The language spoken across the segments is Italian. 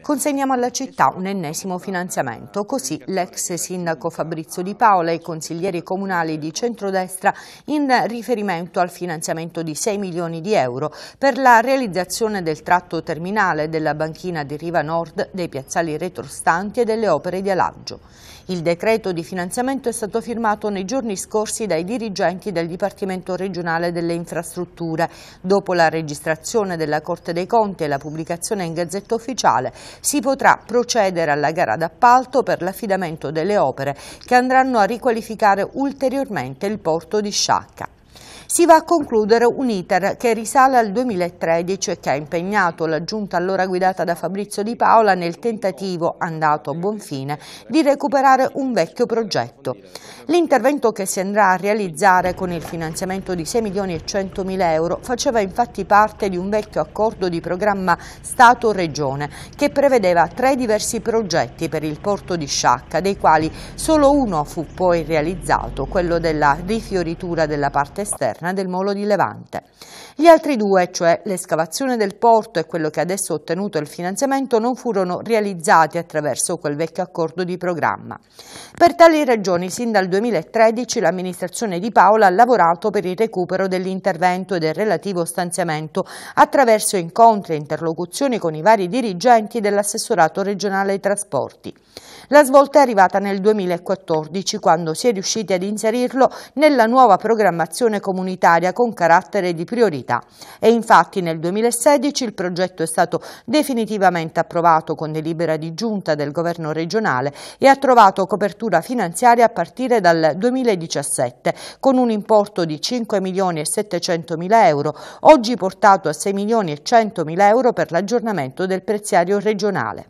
Consegniamo alla città un ennesimo finanziamento, così l'ex sindaco Fabrizio Di Paola e i consiglieri comunali di centrodestra in riferimento al finanziamento di 6 milioni di euro per la realizzazione del tratto terminale della banchina di riva nord, dei piazzali retrostanti e delle opere di alaggio. Il decreto di finanziamento è stato firmato nei giorni scorsi dai dirigenti del Dipartimento regionale delle infrastrutture, dopo la registrazione della Corte dei Conti e la pubblicazione in Gazzetta Ufficiale quale si potrà procedere alla gara d'appalto per l'affidamento delle opere che andranno a riqualificare ulteriormente il porto di Sciacca si va a concludere un iter che risale al 2013 e che ha impegnato la giunta allora guidata da Fabrizio Di Paola nel tentativo, andato a buon fine, di recuperare un vecchio progetto. L'intervento che si andrà a realizzare con il finanziamento di 6 milioni e 100 mila euro faceva infatti parte di un vecchio accordo di programma Stato-Regione che prevedeva tre diversi progetti per il porto di Sciacca, dei quali solo uno fu poi realizzato, quello della rifioritura della parte esterna interna del molo di Levante. Gli altri due, cioè l'escavazione del porto e quello che adesso ha ottenuto il finanziamento, non furono realizzati attraverso quel vecchio accordo di programma. Per tali ragioni, sin dal 2013, l'amministrazione di Paola ha lavorato per il recupero dell'intervento e del relativo stanziamento attraverso incontri e interlocuzioni con i vari dirigenti dell'assessorato regionale ai trasporti. La svolta è arrivata nel 2014, quando si è riusciti ad inserirlo nella nuova programmazione comunitaria comunitaria con carattere di priorità. E infatti nel 2016 il progetto è stato definitivamente approvato con delibera di giunta del governo regionale e ha trovato copertura finanziaria a partire dal 2017 con un importo di 5 milioni e 700 mila euro, oggi portato a 6 milioni e 100 mila euro per l'aggiornamento del preziario regionale.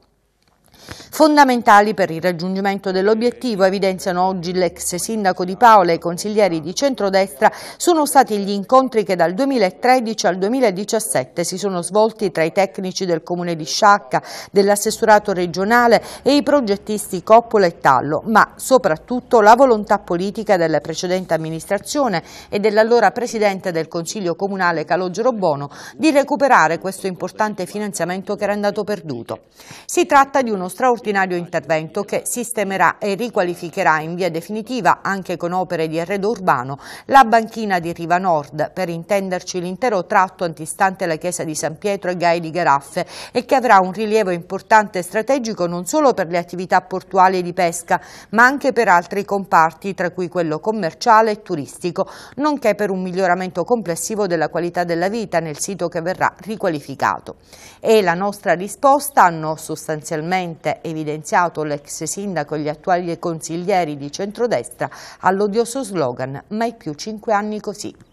Fondamentali per il raggiungimento dell'obiettivo, evidenziano oggi l'ex sindaco di Paola e i consiglieri di centrodestra, sono stati gli incontri che dal 2013 al 2017 si sono svolti tra i tecnici del comune di Sciacca, dell'assessorato regionale e i progettisti Coppola e Tallo, ma soprattutto la volontà politica della precedente amministrazione e dell'allora presidente del Consiglio Comunale Calogero Bono di recuperare questo importante finanziamento che era andato perduto. Si tratta di uno straordinario straordinario intervento che sistemerà e riqualificherà in via definitiva, anche con opere di arredo urbano, la banchina di Riva Nord, per intenderci l'intero tratto antistante la chiesa di San Pietro e Gai di Garaffe e che avrà un rilievo importante e strategico non solo per le attività portuali e di pesca, ma anche per altri comparti, tra cui quello commerciale e turistico, nonché per un miglioramento complessivo della qualità della vita nel sito che verrà riqualificato. E la nostra risposta hanno sostanzialmente e evidenziato l'ex sindaco e gli attuali consiglieri di centrodestra all'odioso slogan «Mai più cinque anni così».